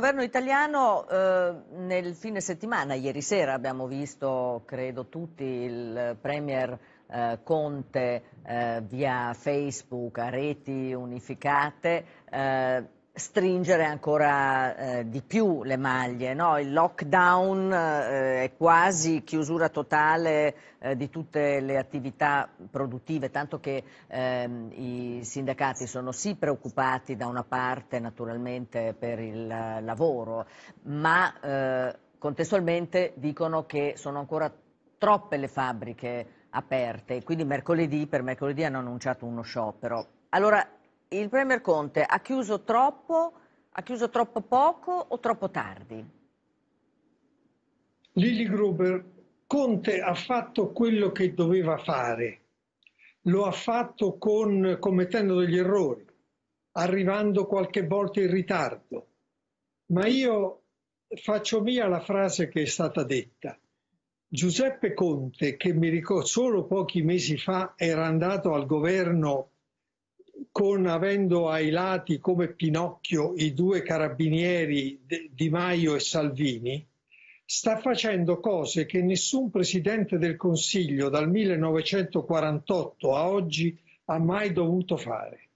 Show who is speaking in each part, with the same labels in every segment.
Speaker 1: governo italiano eh, nel fine settimana, ieri sera abbiamo visto, credo tutti, il Premier eh, Conte eh, via Facebook a reti unificate eh, stringere ancora eh, di più le maglie. No? Il lockdown eh, è quasi chiusura totale eh, di tutte le attività produttive, tanto che ehm, i sindacati sono sì preoccupati da una parte naturalmente per il lavoro, ma eh, contestualmente dicono che sono ancora troppe le fabbriche aperte, e quindi mercoledì, per mercoledì hanno annunciato uno sciopero. Allora, il Premier Conte ha chiuso troppo, ha chiuso troppo poco o troppo tardi?
Speaker 2: Lili Gruber, Conte ha fatto quello che doveva fare, lo ha fatto con, commettendo degli errori, arrivando qualche volta in ritardo, ma io faccio mia la frase che è stata detta. Giuseppe Conte, che mi ricordo solo pochi mesi fa era andato al governo con, avendo ai lati come Pinocchio i due carabinieri Di Maio e Salvini, sta facendo cose che nessun presidente del Consiglio dal 1948 a oggi ha mai dovuto fare.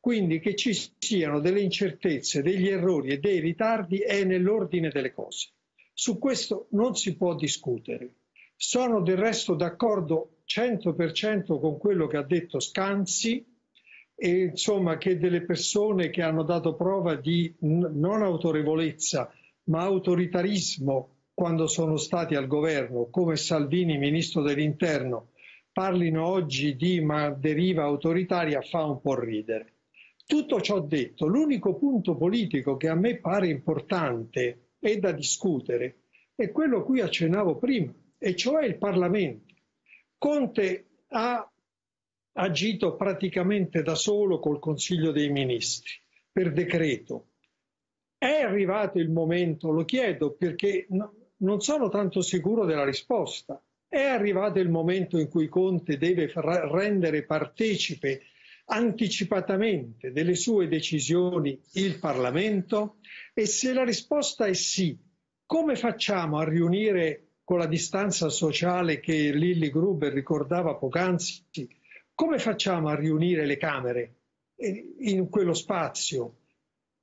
Speaker 2: Quindi che ci siano delle incertezze, degli errori e dei ritardi è nell'ordine delle cose. Su questo non si può discutere. Sono del resto d'accordo 100% con quello che ha detto Scanzi, e insomma che delle persone che hanno dato prova di non autorevolezza ma autoritarismo quando sono stati al governo, come Salvini, ministro dell'interno, parlino oggi di deriva autoritaria fa un po' ridere. Tutto ciò detto, l'unico punto politico che a me pare importante e da discutere è quello a cui accennavo prima, e cioè il Parlamento. Conte ha agito praticamente da solo col Consiglio dei Ministri, per decreto. È arrivato il momento, lo chiedo perché non sono tanto sicuro della risposta, è arrivato il momento in cui Conte deve rendere partecipe anticipatamente delle sue decisioni il Parlamento? E se la risposta è sì, come facciamo a riunire con la distanza sociale che Lilli Gruber ricordava poc'anzi come facciamo a riunire le Camere in quello spazio?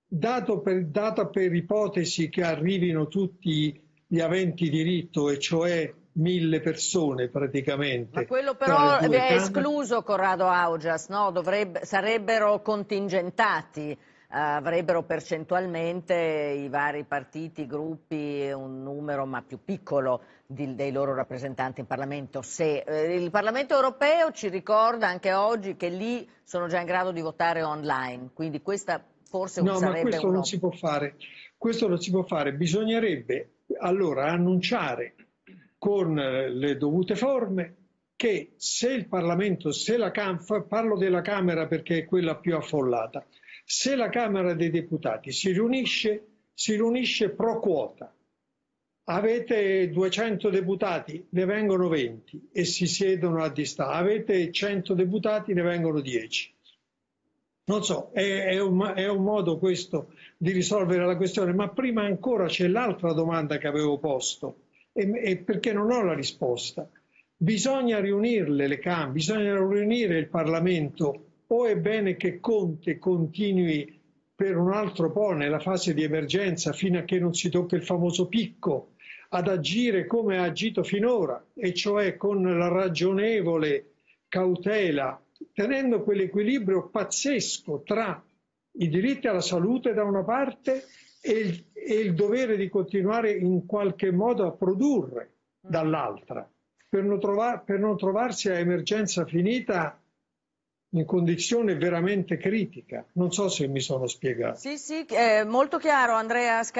Speaker 2: Dato per, data per ipotesi che arrivino tutti gli aventi diritto, e cioè mille persone praticamente. Ma quello però è escluso
Speaker 1: Corrado Augias, no? Dovrebbe, sarebbero contingentati avrebbero percentualmente i vari partiti, gruppi un numero ma più piccolo di, dei loro rappresentanti in Parlamento. Se, eh, il Parlamento europeo ci ricorda anche oggi che lì sono già in grado di votare online, quindi questa forse no, sarebbe... No, ma questo uno... non
Speaker 2: si può fare, questo non si può fare, bisognerebbe allora annunciare con eh, le dovute forme che se il Parlamento, se la Camera, parlo della Camera perché è quella più affollata, se la Camera dei Deputati si riunisce, si riunisce pro quota. Avete 200 deputati, ne vengono 20 e si siedono a distanza. Avete 100 deputati, ne vengono 10. Non so, è, è, un, è, un, modo questo di risolvere la questione, ma prima ancora c'è l'altra domanda che avevo posto e, e, perché non ho la risposta. Bisogna riunirle le Camere, bisogna riunire il Parlamento o è bene che Conte continui per un altro po' nella fase di emergenza fino a che non si tocca il famoso picco ad agire come ha agito finora, e cioè con la ragionevole cautela, tenendo quell'equilibrio pazzesco tra i diritti alla salute da una parte e il, e il dovere di continuare in qualche modo a produrre dall'altra, per, per non trovarsi a emergenza finita in condizione veramente critica. Non so se mi sono spiegato.
Speaker 1: Sì, sì, è molto chiaro Andrea Scarpa.